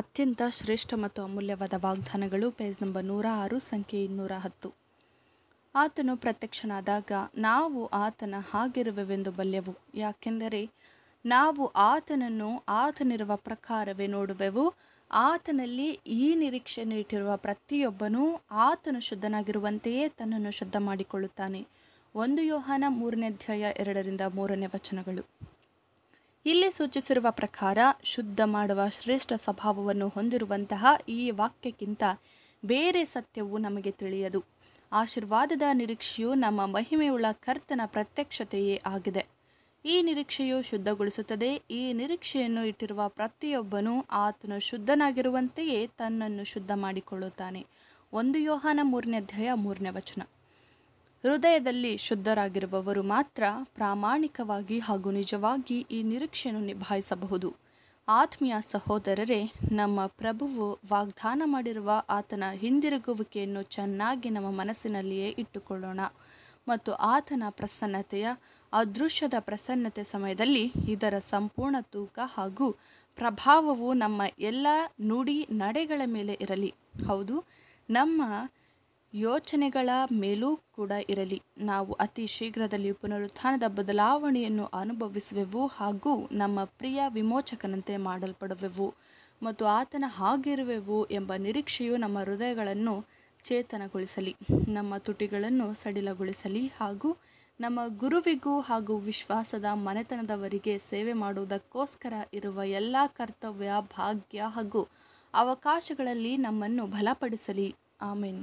ಅತ್ಯಂತ ಶ್ರೇಷ್ಠ ಮತ್ತು ಅಮೂಲ್ಯವಾದ ವಾಗ್ದಾನಗಳು ಪೇಜ್ ನಂಬರ್ ನೂರ ಆರು ಸಂಖ್ಯೆ ಇನ್ನೂರ ಹತ್ತು ಆತನು ಪ್ರತ್ಯಕ್ಷನಾದಾಗ ನಾವು ಆತನ ಹಾಗಿರುವೆವೆಂದು ಬಲ್ಯವು ಯಾಕೆಂದರೆ ನಾವು ಆತನನ್ನು ಆತನಿರುವ ಪ್ರಕಾರವೇ ನೋಡುವೆವು ಆತನಲ್ಲಿ ಈ ನಿರೀಕ್ಷೆ ಇಟ್ಟಿರುವ ಪ್ರತಿಯೊಬ್ಬನೂ ಆತನು ಶುದ್ಧನಾಗಿರುವಂತೆಯೇ ತನ್ನನ್ನು ಶುದ್ಧ ಮಾಡಿಕೊಳ್ಳುತ್ತಾನೆ ಒಂದು ಯೋಹಾನ ಮೂರನೇ ಅಧ್ಯಾಯ ಎರಡರಿಂದ ಮೂರನೇ ವಚನಗಳು ಇಲ್ಲಿ ಸೂಚಿಸಿರುವ ಪ್ರಕಾರ ಶುದ್ಧ ಮಾಡುವ ಶ್ರೇಷ್ಠ ಸ್ವಭಾವವನ್ನು ಹೊಂದಿರುವಂತಹ ಈ ವಾಕ್ಯಕ್ಕಿಂತ ಬೇರೆ ಸತ್ಯವು ನಮಗೆ ತಿಳಿಯದು ಆಶೀರ್ವಾದದ ನಿರೀಕ್ಷೆಯು ನಮ್ಮ ಮಹಿಮೆಯುಳ್ಳ ಕರ್ತನ ಪ್ರತ್ಯಕ್ಷತೆಯೇ ಆಗಿದೆ ಈ ನಿರೀಕ್ಷೆಯು ಶುದ್ಧಗೊಳಿಸುತ್ತದೆ ಈ ನಿರೀಕ್ಷೆಯನ್ನು ಇಟ್ಟಿರುವ ಪ್ರತಿಯೊಬ್ಬನು ಆತನು ಶುದ್ಧನಾಗಿರುವಂತೆಯೇ ತನ್ನನ್ನು ಶುದ್ಧ ಮಾಡಿಕೊಳ್ಳುತ್ತಾನೆ ಒಂದು ಯೋಹಾನ ಮೂರನೇ ಅಧ್ಯಾಯ ಮೂರನೇ ವಚನ ಹೃದಯದಲ್ಲಿ ಶುದ್ಧರಾಗಿರುವವರು ಮಾತ್ರ ಪ್ರಾಮಾಣಿಕವಾಗಿ ಹಾಗೂ ನಿಜವಾಗಿ ಈ ನಿರೀಕ್ಷೆಯನ್ನು ನಿಭಾಯಿಸಬಹುದು ಆತ್ಮೀಯ ಸಹೋದರರೇ ನಮ್ಮ ಪ್ರಭುವು ವಾಗ್ದಾನ ಮಾಡಿರುವ ಆತನ ಹಿಂದಿರುಗುವಿಕೆಯನ್ನು ಚೆನ್ನಾಗಿ ನಮ್ಮ ಮನಸ್ಸಿನಲ್ಲಿಯೇ ಇಟ್ಟುಕೊಳ್ಳೋಣ ಮತ್ತು ಆತನ ಪ್ರಸನ್ನತೆಯ ಅದೃಶ್ಯದ ಪ್ರಸನ್ನತೆ ಸಮಯದಲ್ಲಿ ಇದರ ಸಂಪೂರ್ಣ ತೂಕ ಹಾಗೂ ಪ್ರಭಾವವು ನಮ್ಮ ಎಲ್ಲ ನುಡಿ ನಡೆಗಳ ಮೇಲೆ ಇರಲಿ ಹೌದು ನಮ್ಮ ಯೋಚನೆಗಳ ಮೇಲೂ ಕೂಡ ಇರಲಿ ನಾವು ಅತಿ ಶೀಘ್ರದಲ್ಲಿ ಪುನರುತ್ಥಾನದ ಬದಲಾವಣೆಯನ್ನು ಅನುಭವಿಸುವೆವು ಹಾಗೂ ನಮ್ಮ ಪ್ರಿಯ ವಿಮೋಚಕನಂತೆ ಮಾಡಲ್ಪಡುವೆವು ಮತ್ತು ಆತನ ಹಾಗಿರುವೆವು ಎಂಬ ನಿರೀಕ್ಷೆಯು ನಮ್ಮ ಹೃದಯಗಳನ್ನು ಚೇತನಗೊಳಿಸಲಿ ನಮ್ಮ ತುಟಿಗಳನ್ನು ಸಡಿಲಗೊಳಿಸಲಿ ಹಾಗೂ ನಮ್ಮ ಗುರುವಿಗೂ ಹಾಗೂ ವಿಶ್ವಾಸದ ಮನೆತನದವರಿಗೆ ಸೇವೆ ಮಾಡುವುದಕ್ಕೋಸ್ಕರ ಇರುವ ಎಲ್ಲ ಕರ್ತವ್ಯ ಭಾಗ್ಯ ಹಾಗೂ ಅವಕಾಶಗಳಲ್ಲಿ ನಮ್ಮನ್ನು ಬಲಪಡಿಸಲಿ ಆಮೇನ್